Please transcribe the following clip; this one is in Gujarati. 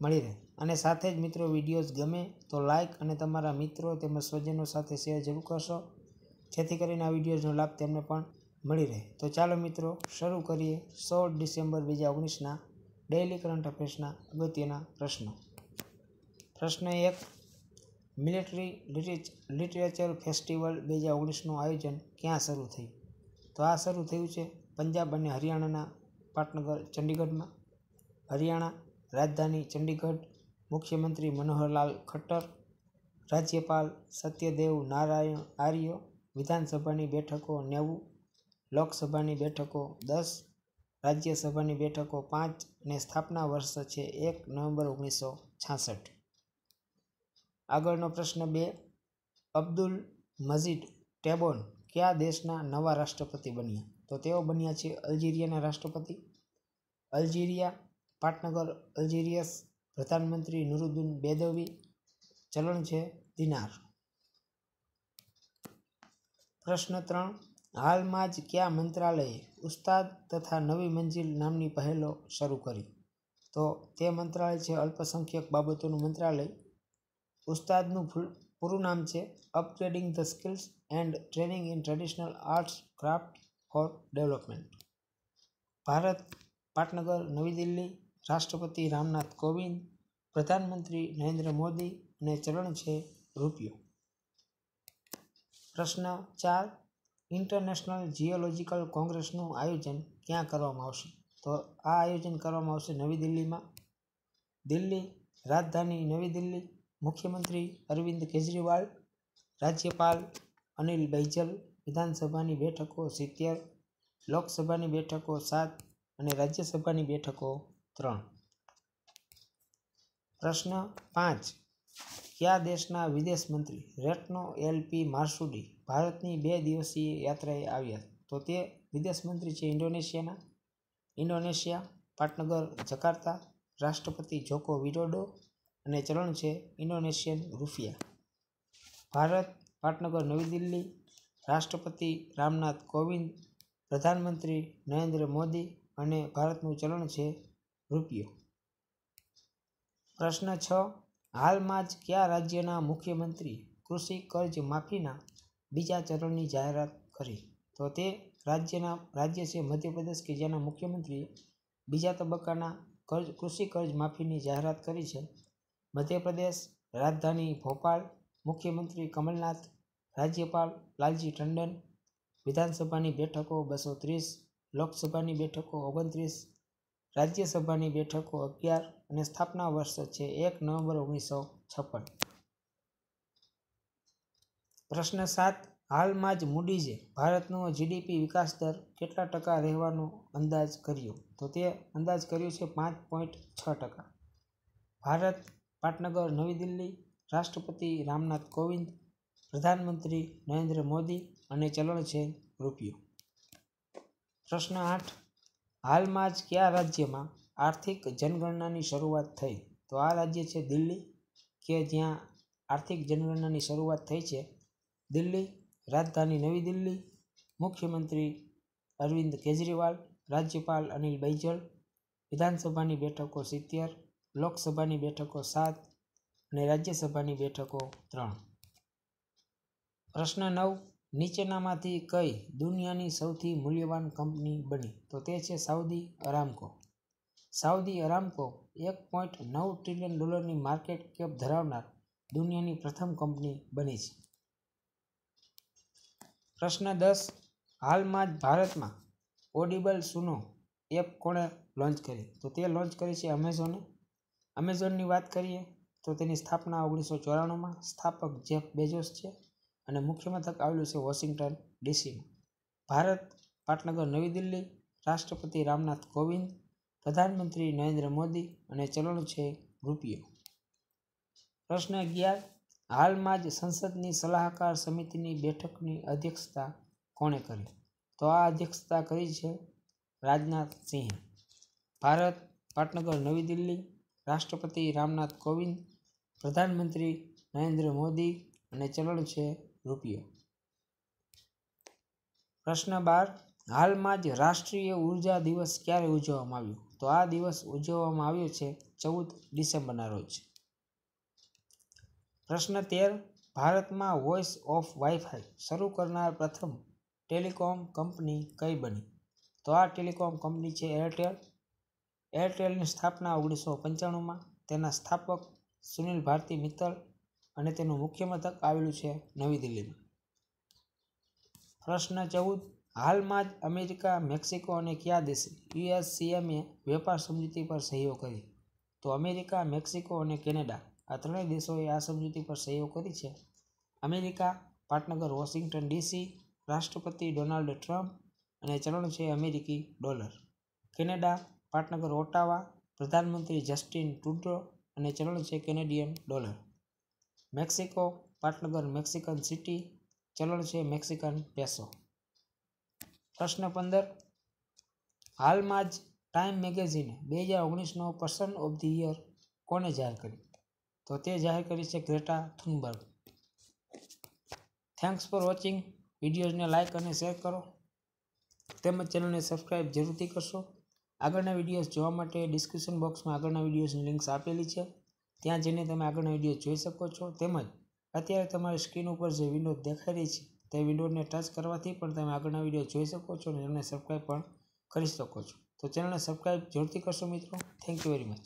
મળી રહે અને સાથે જ મિત્રો વિડીયોઝ ગમે તો લાઇક અને તમારા મિત્રો તેમજ સ્વજનો સાથે શેર જરૂર કરશો જેથી કરીને આ વિડીયોઝનો લાભ તેમને પણ મળી રહે તો ચાલો મિત્રો શરૂ કરીએ સોળ ડિસેમ્બર બે હજાર ઓગણીસના ડેઇલી કરંટ અફેર્સના અગત્યના પ્રશ્નો પ્રશ્ન એક મિલિટરી લિટરેચર ફેસ્ટિવલ બે હજાર ઓગણીસનું આયોજન ક્યાં શરૂ થયું તો આ શરૂ થયું છે પંજાબ અને હરિયાણાના પાટનગર ચંડીગઢમાં હરિયાણા રાજધાની ચંડીગઢ મુખ્યમંત્રી મનોહરલાલ ખટ્ટર રાજ્યપાલ સત્યદેવ નારાયણ આર્ય વિધાનસભાની બેઠકો નેવું લોકસભાની બેઠકો દસ રાજ્યસભાની બેઠકો પાંચ અને સ્થાપના વર્ષ છે એક નવેમ્બર ઓગણીસો છાસઠ આગળનો પ્રશ્ન બે અબ્દુલ મઝિદ ટેબોન કયા દેશના નવા રાષ્ટ્રપતિ બન્યા તો તેઓ બન્યા છે અલ્જીરિયાના રાષ્ટ્રપતિ અલ્જીરિયા પાટનગર અલ્જીરિયસ પ્રધાનમંત્રી નુરુદ્દીન બેદવી ચલણ છે દિનાર પ્રશ્ન ત્રણ હાલમાં જ કયા મંત્રાલયે ઉસ્તાદ તથા નવી મંજિલ નામની પહેલો શરૂ કરી તો તે મંત્રાલય છે અલ્પસંખ્યક બાબતોનું મંત્રાલય ઉસ્તાદનું પૂરું નામ છે upgrading the skills and training in traditional arts craft for development Bharat પાટનગર નવી દિલ્હી રાષ્ટ્રપતિ રામનાથ કોવિંદ પ્રધાનમંત્રી નરેન્દ્ર મોદી અને ચરણ છે રૂપિયો પ્રશ્ન ચાર ઇન્ટરનેશનલ જીઓલોજીકલ કોંગ્રેસનું આયોજન ક્યાં કરવામાં આવશે તો આ આયોજન કરવામાં આવશે નવી દિલ્હીમાં દિલ્હી રાજધાની નવી દિલ્હી મુખ્યમંત્રી અરવિંદ કેજરીવાલ રાજ્યપાલ અનિલ બૈજલ વિધાનસભાની બેઠકો સિત્તેર લોકસભાની બેઠકો સાત અને રાજ્યસભાની બેઠકો ત્રણ પ્રશ્ન પાંચ કયા દેશના વિદેશ મંત્રી રેટનો એલપી મારસુડી ભારતની બે દિવસીય યાત્રાએ આવ્યા તો તે વિદેશ મંત્રી છે ઇન્ડોનેશિયાના ઇન્ડોનેશિયા પાટનગર જકાર્તા રાષ્ટ્રપતિ જોકો વિડોડો અને ચલણ છે ઇન્ડોનેશિયન રૂફિયા ભારત પાટનગર નવી દિલ્હી રાષ્ટ્રપતિ રામનાથ કોવિંદ પ્રધાનમંત્રી નરેન્દ્ર મોદી અને ભારતનું ચલણ છે રૂપિયો પ્રશ્ન છ હાલમાં જ કયા રાજ્યના મુખ્યમંત્રી કૃષિ કર્જ માફીના બીજા ચરણની જાહેરાત કરી તો તે રાજ્યના રાજ્ય છે મધ્યપ્રદેશ કે જેના મુખ્યમંત્રીએ બીજા તબક્કાના કર્જ કૃષિ કર્જ માફીની જાહેરાત કરી છે મધ્યપ્રદેશ રાજધાની ભોપાલ મુખ્યમંત્રી કમલનાથ રાજ્યપાલ લાલજી ટંડન વિધાનસભાની બેઠકો બસો ત્રીસ લોકસભાની બેઠકો ઓગણત્રીસ રાજ્યસભાની બેઠકો અગિયાર અને સ્થાપના વર્ષ છે એક નવેમ્બર ઓગણીસો છપ્પન પ્રશ્ન સાત હાલમાં જ મૂડીઝે ભારતનો જીડીપી વિકાસ દર કેટલા ટકા રહેવાનો અંદાજ કર્યો તો તે અંદાજ કર્યો છે પાંચ પોઈન્ટ છ ટકા ભારત પાટનગર નવી દિલ્હી રાષ્ટ્રપતિ રામનાથ કોવિંદ પ્રધાનમંત્રી નરેન્દ્ર મોદી અને ચલણ છે રૂપિયો પ્રશ્ન આઠ હાલમાં જ કયા રાજ્યમાં આર્થિક જનગણનાની શરૂઆત થઈ તો આ રાજ્ય છે દિલ્હી કે જ્યાં આર્થિક જનગણનાની શરૂઆત થઈ છે દિલ્હી રાજધાની નવી દિલ્હી મુખ્યમંત્રી અરવિંદ કેજરીવાલ રાજ્યપાલ અનિલ બૈજલ વિધાનસભાની બેઠકો સિત્તેર લોકસભાની બેઠકો સાત અને રાજ્યસભાની બેઠકો ત્રણ પ્રશ્ન નવ નીચેનામાંથી કઈ દુનિયાની સૌથી મૂલ્યવાન કંપની બની તો તે છે સાઉદી અરામકો સાઉદી અરામકો એક પોઈન્ટ નવ ટ્રિલિયન ડોલરની માર્કેટ કેપ ધરાવનાર દુનિયાની પ્રથમ કંપની બની છે પ્રશ્ન દસ હાલમાં જ ભારતમાં ઓડિબલ સુનો એપ કોણે લોન્ચ કરી તો તે લોન્ચ કરી છે અમેઝોને અમેઝોનની વાત કરીએ તો તેની સ્થાપના ઓગણીસો ચોરાણુંમાં સ્થાપક જેફ બેજોસ છે અને મુખ્ય મથક આવેલું છે વોશિંગ્ટન ડીસીમાં ભારત પાટનગર નવી દિલ્હી રાષ્ટ્રપતિ રામનાથ કોવિંદ પ્રધાનમંત્રી નરેન્દ્ર મોદી અને ચલણ છે રૂપિયો પ્રશ્ન અગિયાર હાલમાં જ સંસદની સલાહકાર સમિતિની બેઠકની અધ્યક્ષતા કોણે કરી તો આ અધ્યક્ષતા કરી છે રાજનાથ સિંહે ભારત પાટનગર નવી દિલ્હી રાષ્ટ્રપતિ રામનાથ કોવિંદ પ્રધાનમંત્રી નરેન્દ્ર મોદી અને ચલણ છે રૂપિયો પ્રશ્ન બાર હાલમાં જ રાષ્ટ્રીય ઉર્જા દિવસ ક્યારે ઉજવવામાં આવ્યો તો આ દિવસ ઉજવવામાં આવ્યો છે ચૌદ ડિસેમ્બરના રોજ પ્રશ્ન તેર ભારતમાં વોઇસ ઓફ વાઈફાઈ શરૂ કરનાર પ્રથમ ટેલિકોમ કંપની કઈ બની તો આ ટેલિકોમ કંપની છે એરટેલ એરટેલની સ્થાપના ઓગણીસો પંચાણુંમાં તેના સ્થાપક સુનિલ ભારતી મિત્તલ અને તેનું મુખ્ય મથક આવેલું છે નવી દિલ્હીમાં પ્રશ્ન ચૌદ હાલમાં જ અમેરિકા મેક્સિકો અને કયા દેશ દેશે યુએસસીએમએ વેપાર સમજૂતી પર સહીઓ કરી તો અમેરિકા મેક્સિકો અને કેનેડા આ ત્રણેય દેશોએ આ સમજૂતી પર સહીઓ કરી છે અમેરિકા પાટનગર વોશિંગ્ટન ડીસી રાષ્ટ્રપતિ ડોનાલ્ડ ટ્રમ્પ અને ચલણ છે અમેરિકી ડોલર કેનેડા પાટનગર ઓટાવા પ્રધાનમંત્રી જસ્ટિન ટ્રુડો અને ચલણ છે કેનેડિયન ડોલર મેક્સિકો પાટનગર મેક્સિકન સિટી ચલણ છે મેક્સિકન પેસો પ્રશ્ન પંદર હાલમાં જ ટાઈમ મેગેઝિને બે હજાર ઓગણીસનો પર્સન ઓફ ધી યર કોને જાહેર કરી તો તે જાહેર કરી છે Greta Thunberg thanks for watching વિડીયોઝને લાઇક અને શેર કરો તેમજ ચેનલને સબસ્ક્રાઈબ જરૂરથી કરશો આગળના વિડીયોઝ જોવા માટે ડિસ્ક્રિપ્શન બોક્સમાં આગળના વિડીયોઝની લિંક્સ આપેલી છે ત્યાં જઈને તમે આગળનો વિડીયો જોઈ શકો છો તેમજ અત્યારે તમારી સ્ક્રીન ઉપર જે વિન્ડો દેખાઈ રહી છે તે વિન્ડોને ટચ કરવાથી પણ તમે આગળના વિડીયો જોઈ શકો છો અને એમને સબસ્ક્રાઈબ પણ કરી શકો છો તો ચેનલને સબસ્ક્રાઈબ જરૂરથી કરશો મિત્રો થેન્ક યુ વેરી મચ